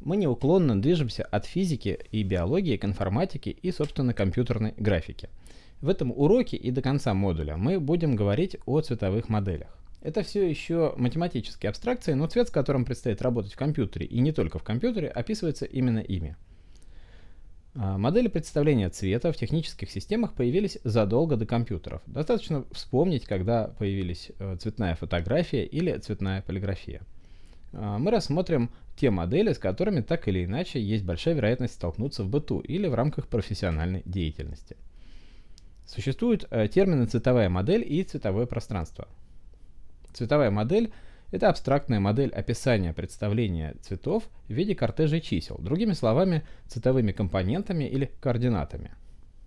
Мы неуклонно движемся от физики и биологии к информатике и, собственно, компьютерной графике. В этом уроке и до конца модуля мы будем говорить о цветовых моделях. Это все еще математические абстракции, но цвет, с которым предстоит работать в компьютере, и не только в компьютере, описывается именно ими. А, модели представления цвета в технических системах появились задолго до компьютеров. Достаточно вспомнить, когда появились э, цветная фотография или цветная полиграфия – а, мы рассмотрим те модели, с которыми так или иначе есть большая вероятность столкнуться в быту или в рамках профессиональной деятельности. Существуют э, термины цветовая модель и цветовое пространство. Цветовая модель – это абстрактная модель описания представления цветов в виде кортежей чисел, другими словами, цветовыми компонентами или координатами.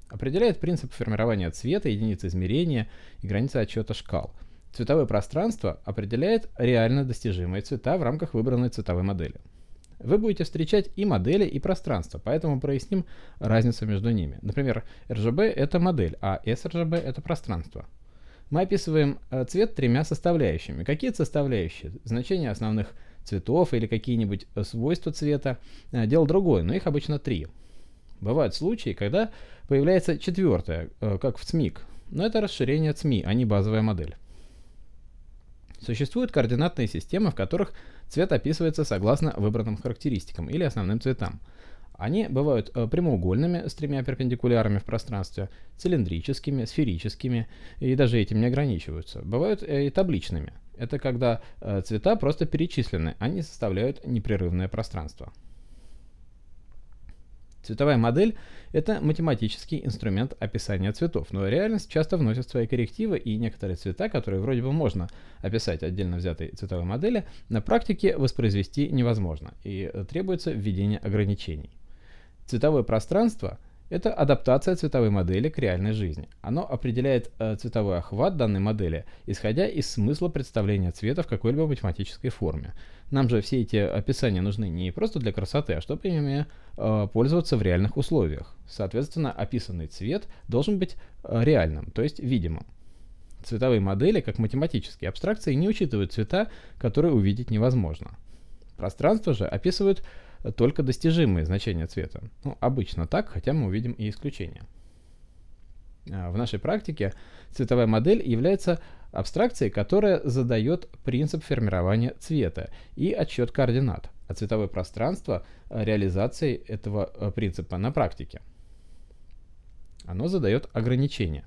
Определяет принцип формирования цвета, единицы измерения и границы отчета шкал – Цветовое пространство определяет реально достижимые цвета в рамках выбранной цветовой модели. Вы будете встречать и модели, и пространство, поэтому проясним разницу между ними. Например, RGB – это модель, а sRGB – это пространство. Мы описываем э, цвет тремя составляющими. Какие составляющие? Значения основных цветов или какие-нибудь э, свойства цвета. Э, дело другое, но их обычно три. Бывают случаи, когда появляется четвертое, как в ЦМИК, но это расширение ЦМИ, а не базовая модель. Существуют координатные системы, в которых цвет описывается согласно выбранным характеристикам или основным цветам. Они бывают э, прямоугольными с тремя перпендикулярами в пространстве, цилиндрическими, сферическими, и даже этим не ограничиваются. Бывают э, и табличными. Это когда э, цвета просто перечислены, они составляют непрерывное пространство. Цветовая модель – это математический инструмент описания цветов, но реальность часто вносит свои коррективы, и некоторые цвета, которые вроде бы можно описать отдельно взятой цветовой модели, на практике воспроизвести невозможно, и э, требуется введение ограничений. Цветовое пространство – это адаптация цветовой модели к реальной жизни. Оно определяет э, цветовой охват данной модели, исходя из смысла представления цвета в какой-либо математической форме. Нам же все эти описания нужны не просто для красоты, а чтобы ими э, пользоваться в реальных условиях. Соответственно, описанный цвет должен быть э, реальным, то есть видимым. Цветовые модели, как математические абстракции, не учитывают цвета, которые увидеть невозможно. Пространство же описывают только достижимые значения цвета. Ну, обычно так, хотя мы увидим и исключения. А, в нашей практике цветовая модель является абстракцией, которая задает принцип формирования цвета и отсчет координат, а цветовое пространство реализацией этого э, принципа на практике. Оно задает ограничения.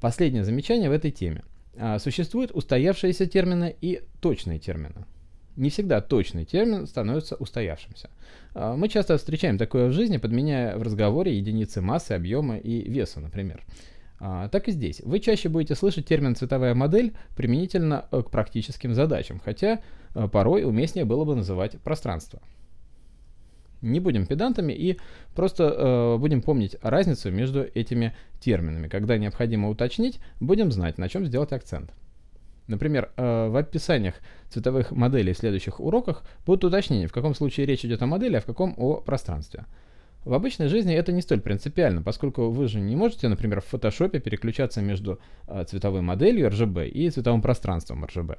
Последнее замечание в этой теме. А, существуют устоявшиеся термины и точные термины не всегда точный термин становится устоявшимся. А, мы часто встречаем такое в жизни, подменяя в разговоре единицы массы, объема и веса, например. А, так и здесь. Вы чаще будете слышать термин «цветовая модель» применительно э, к практическим задачам, хотя э, порой уместнее было бы называть пространство. Не будем педантами и просто э, будем помнить разницу между этими терминами. Когда необходимо уточнить, будем знать, на чем сделать акцент. Например, э, в описаниях цветовых моделей в следующих уроках будут уточнения, в каком случае речь идет о модели, а в каком о пространстве. В обычной жизни это не столь принципиально, поскольку вы же не можете, например, в фотошопе переключаться между э, цветовой моделью RGB и цветовым пространством RGB.